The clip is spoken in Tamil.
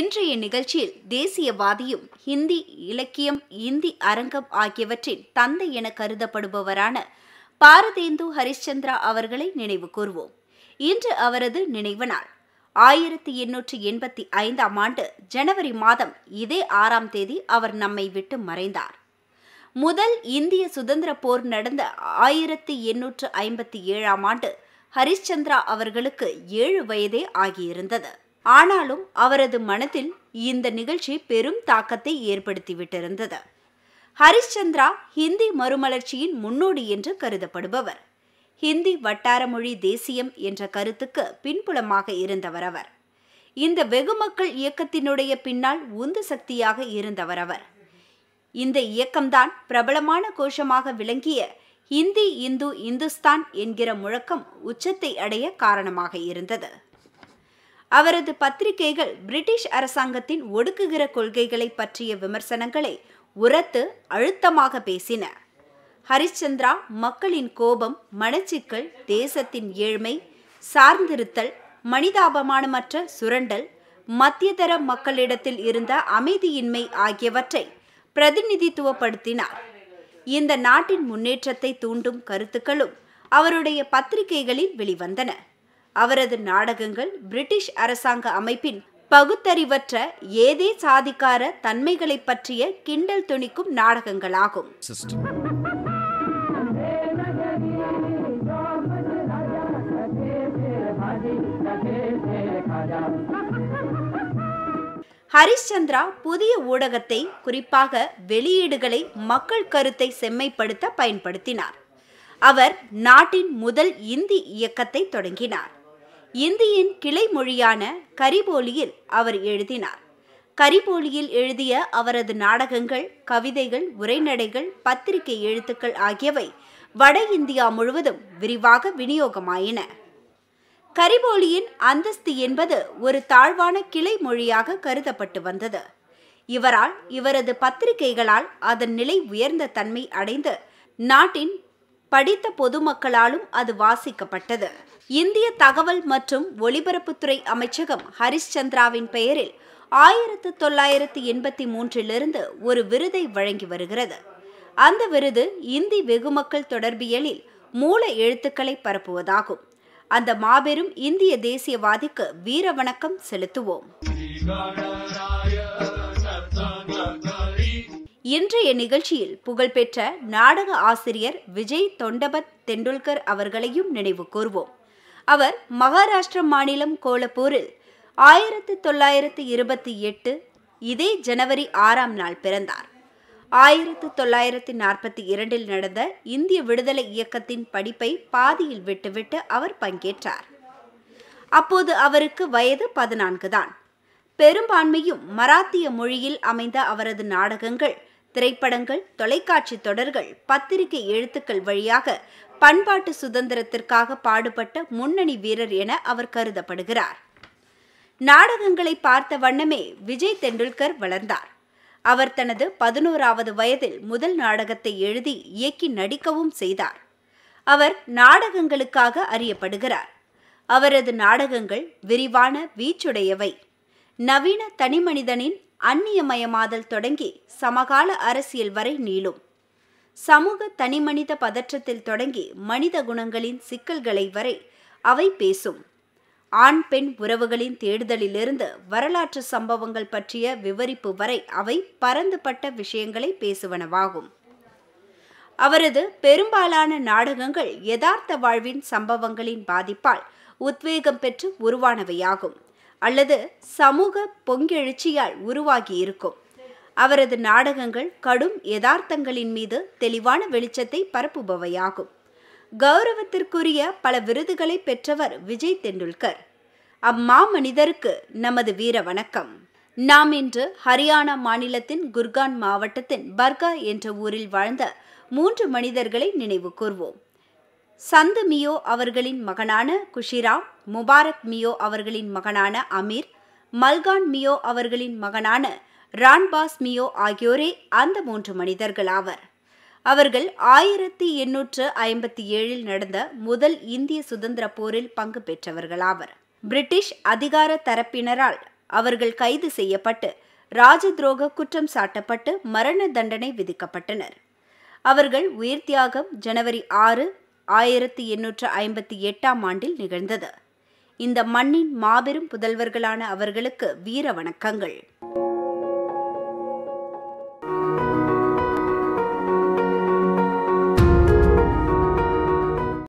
இன்றைய நிகழ்ச்சியில் தேசியவாதியும் ஹிந்தி இலக்கியம் இந்தி அரங்கம் ஆகியவற்றின் தந்தை என கருதப்படுபவரான பாரதேந்து ஹரிச்சந்திரா அவர்களை நினைவு கூர்வோம் இன்று அவரது நினைவு நாள் ஆயிரத்தி எண்ணூற்றி எண்பத்தி ஐந்தாம் ஆண்டு ஜனவரி மாதம் இதே ஆறாம் தேதி அவர் நம்மை விட்டு மறைந்தார் முதல் இந்திய சுதந்திர போர் நடந்த ஆயிரத்தி எண்ணூற்று ஐம்பத்தி ஏழாம் ஆண்டு ஹரிச்சந்திரா அவர்களுக்கு ஏழு வயதே ஆகியிருந்தது ஆனாலும் அவரது மனதில் இந்த நிகழ்ச்சி பெரும் தாக்கத்தை ஏற்படுத்திவிட்டிருந்தது ஹரிஷ்சந்திரா ஹிந்தி மறுமலர்ச்சியின் முன்னோடி என்று கருதப்படுபவர் ஹிந்தி வட்டாரமொழி தேசியம் என்ற கருத்துக்கு பின்புலமாக இருந்தவர் அவர் இந்த வெகுமக்கள் இயக்கத்தினுடைய பின்னால் உந்து சக்தியாக இருந்தவர் அவர் இந்த இயக்கம்தான் பிரபலமான கோஷமாக விளங்கிய ஹிந்தி இந்து இந்துஸ்தான் என்கிற முழக்கம் உச்சத்தை அடைய காரணமாக இருந்தது அவரது பத்திரிகைகள் பிரிட்டிஷ் அரசாங்கத்தின் ஒடுக்குகிற கொள்கைகளை பற்றிய விமர்சனங்களை உரத்து அழுத்தமாக பேசின ஹரிச்சந்திரா மக்களின் கோபம் மனச்சிக்கல் தேசத்தின் ஏழ்மை சார்ந்திருத்தல் மனிதாபமானமற்ற சுரண்டல் மத்தியதர மக்களிடத்தில் இருந்த அமைதியின்மை ஆகியவற்றை பிரதிநிதித்துவப்படுத்தினார் இந்த நாட்டின் முன்னேற்றத்தை தூண்டும் கருத்துக்களும் அவருடைய பத்திரிகைகளில் வெளிவந்தன அவரது நாடகங்கள் பிரிட்டிஷ் அரசாங்க அமைப்பின் பகுத்தறிவற்ற ஏதே சாதிக்கார தன்மைகளை பற்றிய கிண்டல் துணிக்கும் நாடகங்களாகும் ஹரிஷ்சந்திரா புதிய ஊடகத்தை குறிப்பாக வெளியீடுகளை மக்கள் கருத்தை செம்மைப்படுத்த பயன்படுத்தினார் அவர் நாட்டின் முதல் இந்தி இயக்கத்தை தொடங்கினார் இந்தியின் கிளை மொழியான கரிபோலியில் அவர் எழுதினார் கரிபோலியில் எழுதிய அவரது நாடகங்கள் கவிதைகள் உரைநடைகள் பத்திரிகை எழுத்துக்கள் ஆகியவை வட இந்தியா முழுவதும் விரிவாக விநியோகமாயின கரிபோலியின் அந்தஸ்து என்பது ஒரு தாழ்வான கிளை மொழியாக கருதப்பட்டு வந்தது இவரால் இவரது பத்திரிகைகளால் அதன் நிலை உயர்ந்த தன்மை அடைந்து நாட்டின் படித்த பொதுமக்களாலும் அது வாசிக்கப்பட்டது இந்திய தகவல் மற்றும் ஒலிபரப்புத்துறை அமைச்சகம் ஹரிஷ் சந்திராவின் பெயரில் ஆயிரத்து தொள்ளாயிரத்து எண்பத்தி மூன்றிலிருந்து ஒரு விருதை வழங்கி வருகிறது அந்த விருது இந்தி வெகுமக்கள் தொடர்பியலில் மூல எழுத்துக்களை பரப்புவதாகும் அந்த மாபெரும் இந்திய தேசியவாதிக்கு வீர வணக்கம் செலுத்துவோம் இன்றைய நிகழ்ச்சியில் புகழ்பெற்ற நாடக ஆசிரியர் விஜய் தொண்டபத் தெண்டுல்கர் அவர்களையும் நினைவு கூர்வோம் அவர் மகாராஷ்டிர மாநிலம் கோலப்பூரில் ஆயிரத்து தொள்ளாயிரத்து இருபத்தி எட்டு இதே ஜனவரி ஆறாம் நாள் பிறந்தார் ஆயிரத்து தொள்ளாயிரத்து நாற்பத்தி இரண்டில் நடந்த இந்திய விடுதலை இயக்கத்தின் படிப்பை பாதியில் விட்டுவிட்டு அவர் பங்கேற்றார் அப்போது அவருக்கு வயது பதினான்கு தான் பெரும்பான்மையும் மராத்திய மொழியில் அமைந்த அவரது நாடகங்கள் திரைப்படங்கள் தொலைக்காட்சி தொடர்கள் பத்திரிகை எழுத்துக்கள் வழியாக பண்பாட்டு சுதந்திரத்திற்காக பாடுபட்ட முன்னணி வீரர் என அவர் கருதப்படுகிறார் நாடகங்களை பார்த்த வண்ணமே விஜய் தெண்டுல்கர் வளர்ந்தார் அவர் தனது பதினோராவது வயதில் முதல் நாடகத்தை எழுதி இயக்கி நடிக்கவும் செய்தார் அவர் நாடகங்களுக்காக அறியப்படுகிறார் அவரது நாடகங்கள் விரிவான வீச்சுடையவை நவீன தனிமனிதனின் அந்நியமயமாதல் தொடங்கி சமகால அரசியல் வரை நீளும் சமூக தனிமனித பதற்றத்தில் தொடங்கி மனித குணங்களின் சிக்கல்களை வரை அவை பேசும் ஆண் பெண் உறவுகளின் தேடுதலிலிருந்து வரலாற்று சம்பவங்கள் பற்றிய விவரிப்பு வரை அவை பரந்துபட்ட விஷயங்களை பேசுவனவாகும் அவரது பெரும்பாலான நாடகங்கள் யதார்த்த வாழ்வின் சம்பவங்களின் பாதிப்பால் உத்வேகம் பெற்று உருவானவையாகும் அல்லது சமூக பொங்கெழுச்சியால் உருவாகி இருக்கும் அவரது நாடகங்கள் கடும் யதார்த்தங்களின் மீது தெளிவான வெளிச்சத்தை பரப்புபவையாகும் கௌரவத்திற்குரிய பல விருதுகளை பெற்றவர் விஜய் தெண்டுல்கர் அம்மா மனிதருக்கு நமது வீர வணக்கம் நாம் இன்று ஹரியானா மாநிலத்தின் குர்கான் மாவட்டத்தின் பர்கா என்ற ஊரில் வாழ்ந்த மூன்று மனிதர்களை நினைவு கூர்வோம் சந்து மியோ அவர்களின் மகனான குஷிரா முபாரக் மியோ அவர்களின் மகனான அமீர் மல்கான் மியோ அவர்களின் மகனான ரான்பாஸ் மியோ ஆகியோரே அந்த மூன்று மனிதர்கள் ஆவர் அவர்கள் ஆயிரத்தி எண்ணூற்று ஐம்பத்தி ஏழில் நடந்த முதல் இந்திய சுதந்திர போரில் பங்கு பெற்றவர்களாவர் பிரிட்டிஷ் அதிகார தரப்பினரால் அவர்கள் கைது செய்யப்பட்டு ராஜ துரோக குற்றம் சாட்டப்பட்டு மரண தண்டனை விதிக்கப்பட்டனர் அவர்கள் உயிர்த்தியாகம் ஜனவரி ஆறு ஆயிரத்தி எண்ணூற்று ஐம்பத்தி எட்டாம் ஆண்டில் நிகழ்ந்தது இந்த மண்ணின் மாபெரும் புதல்வர்களான அவர்களுக்கு வீர வணக்கங்கள்